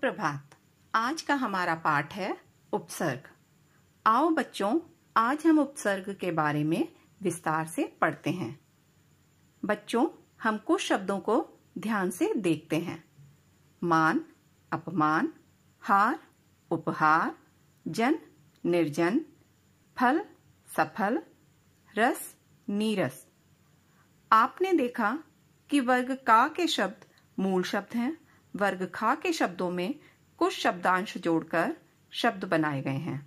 सुप्रभात आज का हमारा पाठ है उपसर्ग आओ बच्चों आज हम उपसर्ग के बारे में विस्तार से पढ़ते हैं बच्चों हम कुछ शब्दों को ध्यान से देखते हैं मान अपमान हार उपहार जन निर्जन फल सफल रस नीरस आपने देखा कि वर्ग का के शब्द मूल शब्द हैं वर्ग खा के शब्दों में कुछ शब्दांश जोड़कर शब्द बनाए गए हैं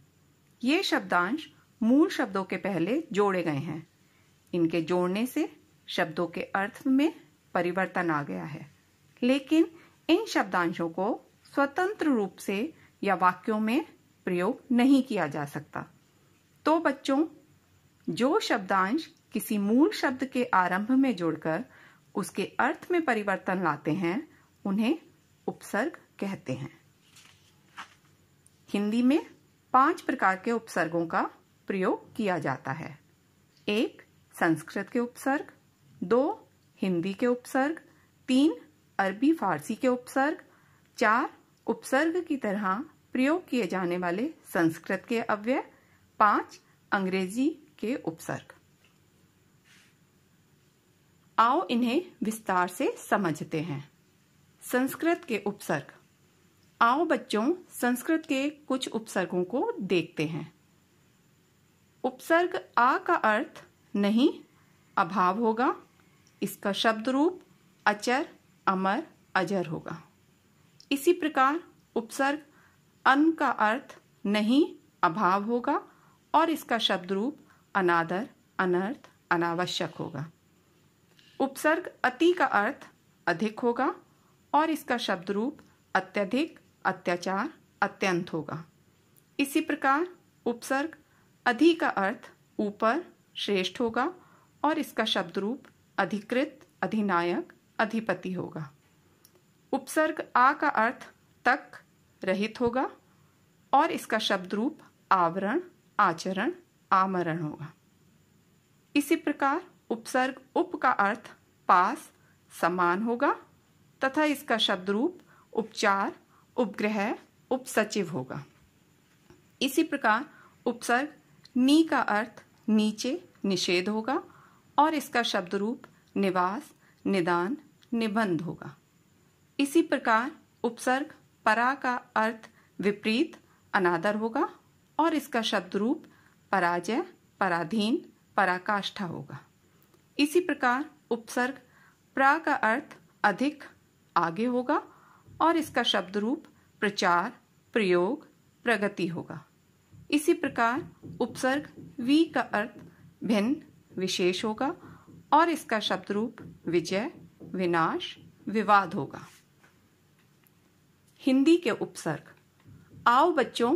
ये शब्दांश मूल शब्दों के पहले जोड़े गए हैं इनके जोड़ने से शब्दों के अर्थ में परिवर्तन आ गया है लेकिन इन शब्दांशों को स्वतंत्र रूप से या वाक्यों में प्रयोग नहीं किया जा सकता तो बच्चों जो शब्दांश किसी मूल शब्द के आरंभ में जोड़कर उसके अर्थ में परिवर्तन लाते हैं उन्हें उपसर्ग कहते हैं हिंदी में पांच प्रकार के उपसर्गों का प्रयोग किया जाता है एक संस्कृत के उपसर्ग दो हिंदी के उपसर्ग तीन अरबी फारसी के उपसर्ग चार उपसर्ग की तरह प्रयोग किए जाने वाले संस्कृत के अव्यय पांच अंग्रेजी के उपसर्ग आओ इन्हें विस्तार से समझते हैं संस्कृत के उपसर्ग आओ बच्चों संस्कृत के कुछ उपसर्गों को देखते हैं उपसर्ग आ का अर्थ नहीं अभाव होगा इसका शब्द रूप अचर अमर अजर होगा इसी प्रकार उपसर्ग अन का अर्थ नहीं अभाव होगा और इसका शब्द रूप अनादर अनर्थ अनावश्यक होगा उपसर्ग अति का अर्थ अधिक होगा और इसका शब्द रूप अत्यधिक अत्याचार अत्यंत होगा इसी प्रकार उपसर्ग अधि का अर्थ ऊपर श्रेष्ठ होगा और इसका शब्द रूप अधिकृत अधिनायक अधिपति होगा उपसर्ग आ का अर्थ तक रहित होगा और इसका शब्द रूप आवरण आचरण आमरण होगा इसी प्रकार उपसर्ग उप का अर्थ पास समान होगा तथा इसका शब्द रूप उपचार उपग्रह उपसचिव होगा इसी प्रकार उपसर्ग नी का अर्थ नीचे निषेध होगा और इसका शब्द रूप निवास निदान निबंध होगा इसी प्रकार उपसर्ग परा का अर्थ विपरीत अनादर होगा और इसका शब्द रूप पराजय पराधीन पराकाष्ठा होगा इसी प्रकार उपसर्ग प्रा का अर्थ अधिक आगे होगा और इसका शब्द रूप प्रचार प्रयोग प्रगति होगा इसी प्रकार उपसर्ग वी का अर्थ भिन्न विशेष होगा और इसका शब्द रूप विजय विनाश विवाद होगा हिंदी के उपसर्ग आओ बच्चों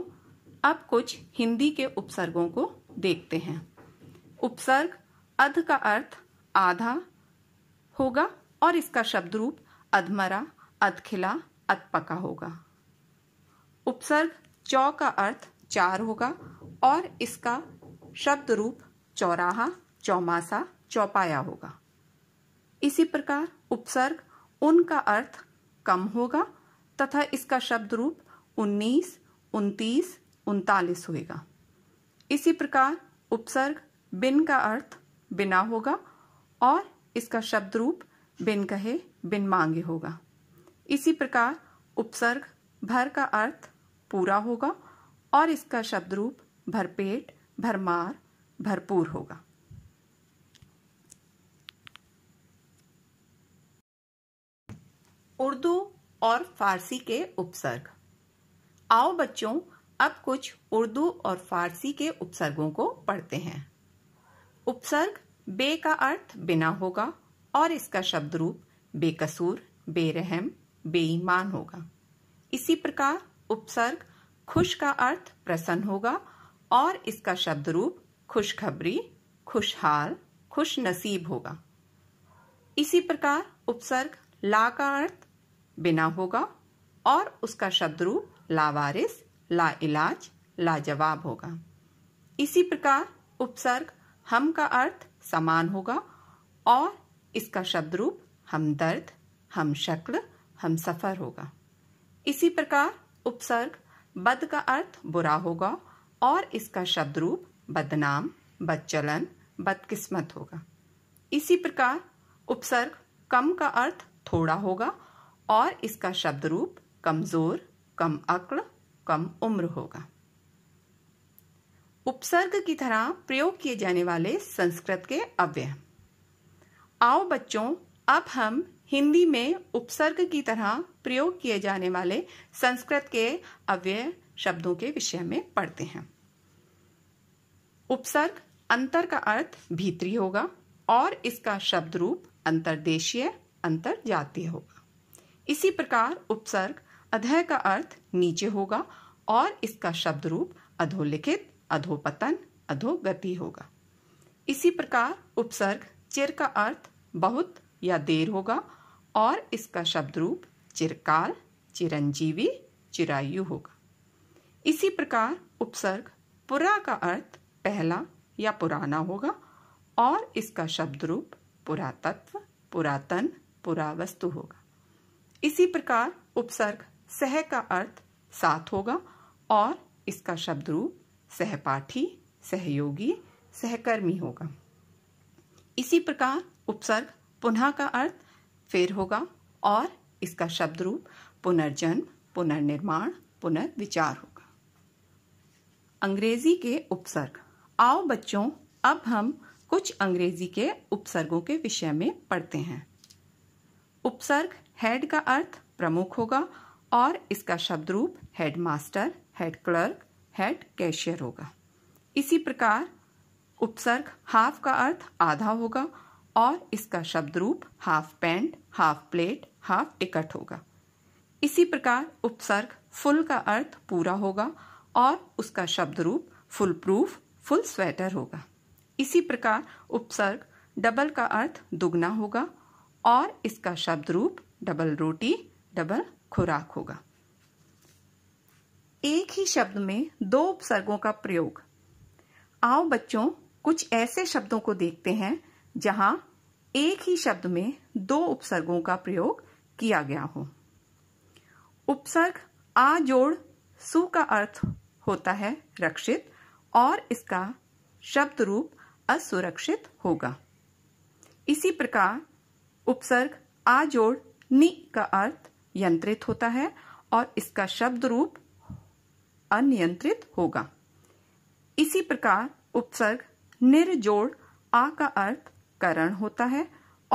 अब कुछ हिंदी के उपसर्गों को देखते हैं उपसर्ग अध का अर्थ आधा होगा और इसका शब्द रूप अधमरा अधखिला अधपका होगा उपसर्ग चौ का अर्थ चार होगा और इसका शब्द रूप चौराहा चौमासा चौपाया होगा इसी प्रकार उपसर्ग उन का अर्थ कम होगा तथा इसका शब्द रूप उन्नीस उनतीस उनतालीस होगा इसी प्रकार उपसर्ग बिन का अर्थ बिना होगा और इसका शब्द रूप बिन कहे बिन मांगे होगा इसी प्रकार उपसर्ग भर का अर्थ पूरा होगा और इसका शब्द रूप भरपेट भरमार भरपूर होगा उर्दू और फारसी के उपसर्ग आओ बच्चों अब कुछ उर्दू और फारसी के उपसर्गों को पढ़ते हैं उपसर्ग बे का अर्थ बिना होगा और इसका शब्द रूप बेकसूर बेरहम बेईमान होगा इसी प्रकार उपसर्ग खुश का अर्थ प्रसन्न होगा और इसका शब्द रूप खुशखबरी खुशहाल खुश नसीब होगा इसी प्रकार उपसर्ग ला का अर्थ बिना होगा और उसका शब्द रूप लावारिस ला इलाज लाजवाब होगा इसी प्रकार उपसर्ग हम का अर्थ समान होगा और इसका शब्द रूप हम दर्द हम शक्ल हम सफर होगा इसी प्रकार उपसर्ग बद का अर्थ बुरा होगा और इसका शब्द रूप बदनाम बदचलन बदकिस्मत होगा इसी प्रकार उपसर्ग कम का अर्थ थोड़ा होगा और इसका शब्द रूप कमजोर कम अक्ल कम उम्र होगा उपसर्ग की तरह प्रयोग किए जाने वाले संस्कृत के अव्यय आओ बच्चों अब हम हिंदी में उपसर्ग की तरह प्रयोग किए जाने वाले संस्कृत के अव्यय शब्दों के विषय में पढ़ते हैं उपसर्ग अंतर का अर्थ भीतरी होगा और इसका शब्द रूप अंतरदेशीय अंतर जातीय होगा इसी प्रकार उपसर्ग अधय का अर्थ नीचे होगा और इसका शब्द रूप अधोलिखित अधोपतन अधोगति होगा इसी प्रकार उपसर्ग चिर का अर्थ बहुत या देर होगा और इसका शब्द रूप चिरकाल चिरंजीवी चिरायु होगा इसी प्रकार उपसर्ग पुरा का अर्थ पहला या पुराना होगा और इसका शब्द रूप पुरातत्व पुरातन पुरावस्तु होगा इसी प्रकार उपसर्ग सह का अर्थ साथ होगा और इसका शब्द रूप सहपाठी सहयोगी सहकर्मी होगा इसी प्रकार उपसर्ग पुनः का अर्थ फिर होगा और इसका शब्द रूप पुनर्जन्म पुनर्निर्माण पुनर्विचार होगा अंग्रेजी के उपसर्ग आओ बच्चों अब हम कुछ अंग्रेजी के उपसर्गों के विषय में पढ़ते हैं उपसर्ग हेड का अर्थ प्रमुख होगा और इसका शब्द रूप head master head clerk head cashier होगा इसी प्रकार उपसर्ग हाफ का अर्थ आधा होगा और इसका शब्द रूप half pant half plate half ticket होगा इसी प्रकार उपसर्ग फुल का अर्थ पूरा होगा और उसका शब्द रूप फुल प्रूफ फुल स्वेटर होगा इसी प्रकार उपसर्ग डबल का अर्थ दुगना होगा और इसका शब्द रूप डबल रोटी डबल खुराक होगा एक ही शब्द में दो उपसर्गों का प्रयोग आओ बच्चों कुछ ऐसे शब्दों को देखते हैं जहां एक ही शब्द में दो उपसर्गों का प्रयोग किया गया हो उपसर्ग आ जोड़ सु का अर्थ होता है रक्षित और इसका शब्द रूप असुरक्षित होगा इसी प्रकार उपसर्ग आ जोड़ नि का अर्थ यंत्रित होता है और इसका शब्द रूप अनियंत्रित होगा इसी प्रकार उपसर्ग निर्जोड़ आ का अर्थ करण होता है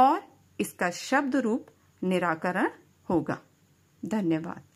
और इसका शब्द रूप निराकरण होगा धन्यवाद